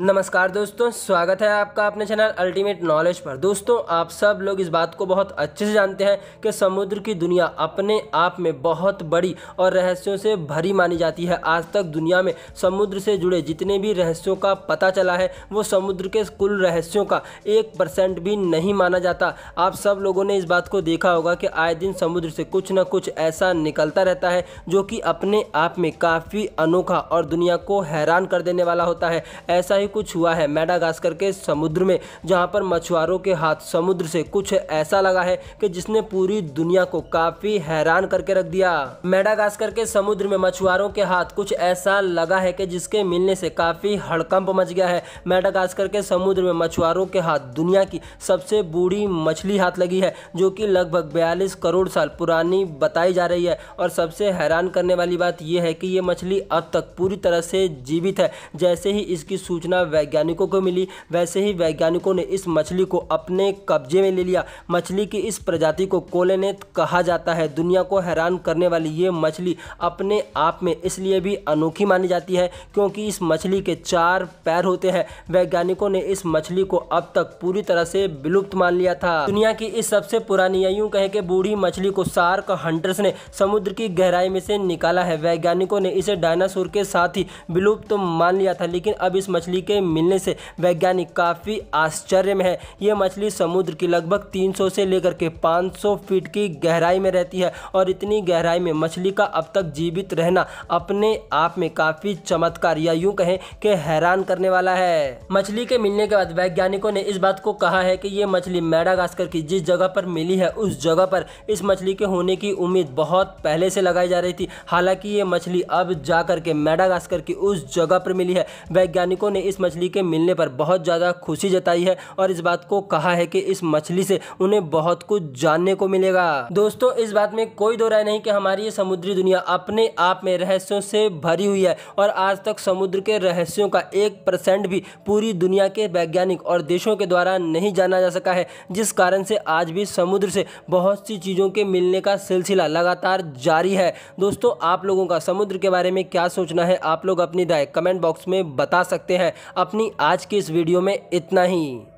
नमस्कार दोस्तों स्वागत है आपका अपने चैनल अल्टीमेट नॉलेज पर दोस्तों आप सब लोग इस बात को बहुत अच्छे से जानते हैं कि समुद्र की दुनिया अपने आप में बहुत बड़ी और रहस्यों से भरी मानी जाती है आज तक दुनिया में समुद्र से जुड़े जितने भी रहस्यों का पता चला है वो समुद्र के कुल रहस्यों का एक परसेंट भी नहीं माना जाता आप सब लोगों ने इस बात को देखा होगा कि आए दिन समुद्र से कुछ ना कुछ ऐसा निकलता रहता है जो कि अपने आप में काफ़ी अनोखा और दुनिया को हैरान कर देने वाला होता है ऐसा ही कुछ हुआ है मेडागास्कर के समुद्र में जहां पर मछुआरों के हाथ समुद्र से कुछ ऐसा लगा है कि जिसने पूरी दुनिया को काफी हैरान करके रख दिया मेडागास्कर के समुद्र में मछुआरों के हाथ कुछ ऐसा लगा है कि जिसके मिलने से काफी हड़कंप मच गया है मेडागास्कर के समुद्र में मछुआरों के हाथ दुनिया की सबसे बूढ़ी मछली हाथ लगी है जो की लगभग बयालीस करोड़ साल पुरानी बताई जा रही है और सबसे हैरान करने वाली बात यह है कि ये मछली अब तक पूरी तरह से जीवित है जैसे ही इसकी सूचना सूचना वैज्ञानिकों को मिली वैसे ही वैज्ञानिकों ने इस मछली को अपने कब्जे में ले लिया मछली की इस प्रजाति को कोलेनेत कहा जाता है दुनिया को हैरान करने वाली ये मछली अपने आप में इसलिए भी अनोखी मानी जाती है क्योंकि इस मछली के चार पैर होते हैं वैज्ञानिकों ने इस मछली को अब तक पूरी तरह से विलुप्त मान लिया था दुनिया की इस सबसे पुरानी यूं कहे कि बूढ़ी मछली को सार्क हंटर्स ने समुद्र की गहराई में से निकाला है वैज्ञानिकों ने इसे डायनासोर के साथ ही विलुप्त तो मान लिया था लेकिन अब इस मछली के मिलने से वैज्ञानिक काफ़ी आश्चर्य में है ये मछली समुद्र की लगभग 300 से लेकर के 500 फीट की गहराई में रहती है और इतनी गहराई में मछली का अब तक जीवित रहना अपने आप में काफ़ी चमत्कार या यूं कहें कि हैरान करने वाला है मछली के मिलने के बाद वैज्ञानिकों ने इस बात को कहा है कि ये मछली मैडागास्कर की जिस जगह पर मिली है उस जगह पर इस मछली के होने की उम्मीद बहुत पहले से लगाई जा रही थी हालांकि ये मछली अब जाकर के मैडागास्कर की उस जगह पर मिली है वैज्ञानिकों ने इस इस मछली के मिलने पर बहुत ज़्यादा खुशी जताई है और इस बात को कहा है कि इस मछली से उन्हें बहुत कुछ जानने को मिलेगा दोस्तों इस बात में कोई दो राय नहीं कि हमारी ये समुद्री दुनिया अपने आप में रहस्यों से भरी हुई है और आज तक समुद्र के रहस्यों का एक परसेंट भी पूरी दुनिया के वैज्ञानिक और देशों के द्वारा नहीं जाना जा सका है जिस कारण से आज भी समुद्र से बहुत सी चीज़ों के मिलने का सिलसिला लगातार जारी है दोस्तों आप लोगों का समुद्र के बारे में क्या सोचना है आप लोग अपनी राय कमेंट बॉक्स में बता सकते हैं अपनी आज की इस वीडियो में इतना ही